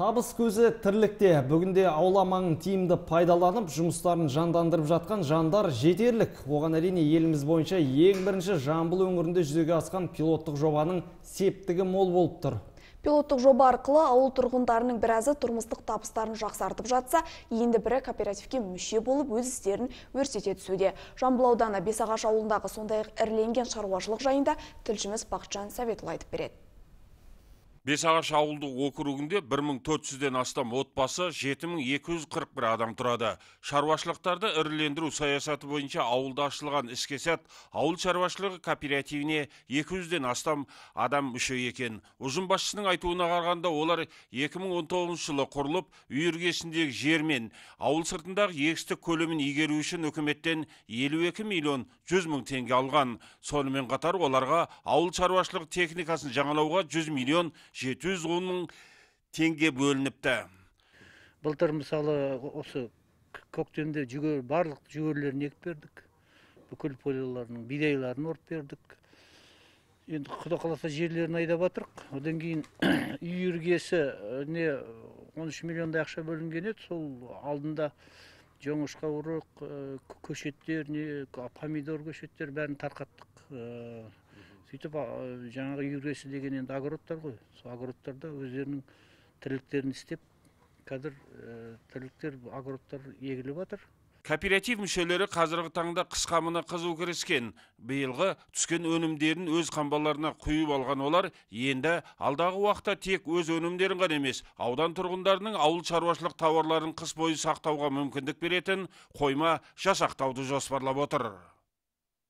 табыс көзі тірлікте бүгінде аула маңын тиімді пайдаланып жұмыстарын жандандырып жатқан жандар жетерлік оған әрине еліміз бойынша ең бірінші жамбыл өңірінде жүзеге асқан пилоттық жобаның септігі мол болып тұр пилоттық жоба арқылы ауыл тұрғындарының біразы тұрмыстық табыстарын жақсартып жатса енді бірі кооперативке мүше болып өз істерін өрсете түсуде жамбыл ауданы бесағаш ауылындағы сондай ақ шаруашылық жайында тілшіміз бақытжан советұлы айтып береді бесағаш ауылдық округінде 1400-ден астам отбасы 7241 адам тұрады шаруашылықтарды ірілендіру саясаты бойынша ауылда ашылған іскесет, ауыл шаруашылығы кооперативіне 200-ден астам адам мүше екен ұжым басшысының айтуына қарағанда олар 2019 жылы құрылып үй іргесіндегі жер мен ауыл сыртындағы егістік көлемін игеру үшін үкіметтен 52 миллион 100 мың теңге алған сонымен қатар оларға ауыл шаруашылығы техникасын жаңалауға 100 миллион жеті жүз он мың теңге бөлініпті былтыр мысалы осы көктемде жүгер барлық жүгерілерін егіп бердік бүкіл поляларының бидайларын орып бердік енді құда қаласа жерлерін айдап жатырық одан кейін үй іргесіне э, он үш миллиондай ақша бөлінген еді сол алдында жоңышқа ұрық э, көшеттер помидор көшеттер бәрін тарқаттық э, сөйтіп жаңағы юресі деген енді огородтар ғой сол огородтарда өздерінің тірліктерін істеп қазір ә, тірліктер огородтар егіліп жатыр кооператив мүшелері қазіргі таңда қысқамына қызу кіріскен биылғы түскен өнімдерін өз қамбаларына құйып алған олар енді алдағы уақытта тек өз өнімдерін ғана емес аудан тұрғындарының ауыл шаруашылық тауарларын қыс бойы сақтауға мүмкіндік беретін қойма жасақтауды жоспарлап отыр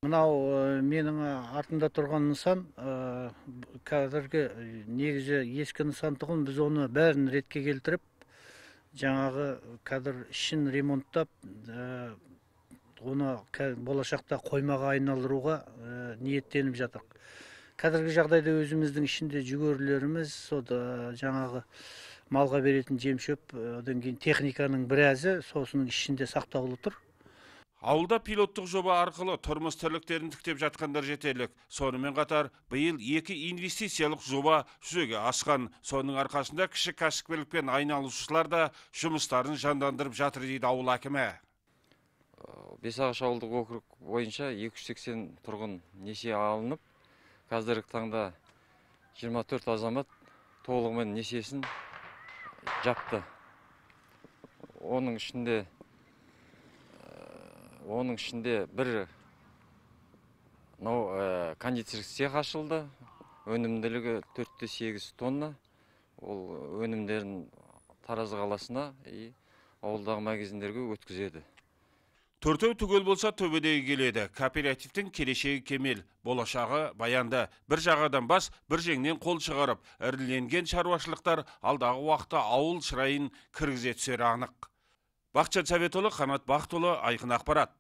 мынау э, менің э, артында тұрған нысан э, қазіргі негізі ескі нысан тұғын біз оны бәрін ретке келтіріп жаңағы қазір ішін ремонттап оны болашақта қоймаға айналдыруға ниеттеніп жатырмық қазіргі жағдайда өзіміздің ішінде жүгерілеріміз сода жаңағы малға беретін жем шөп одан кейін техниканың біразы сосының ішінде сақтаулы тұр ауылда пилоттық жоба арқылы тұрмыс тірліктерін тіктеп жатқандар жетерлік сонымен қатар биыл екі инвестициялық жоба жүзеге асқан соның арқасында кіші кәсіпкерлікпен айналысушылар да жұмыстарын жандандырып жатыр дейді ауыл әкімі бесағаш ауылдық округ бойынша 280 тұрғын несие алынып қазіргі таңда 24 азамат толығымен несиесін жапты оның ішінде оның ішінде бір мынау ә, э, кондитерский цех ашылды өнімділігі төрт те сегіз тонна ол өнімдерін тараз қаласына и ауылдағы магазиндерге өткізеді төртеу түгел болса төбедегі келеді кооперативтің келешегі кемел болашағы баянды бір жағадан бас бір жеңнен қол шығарып іріленген шаруашылықтар алдағы уақытта ауыл шырайын кіргізе түсері анық бақытжан советұлы қанат бақытұлы айқын ақпарат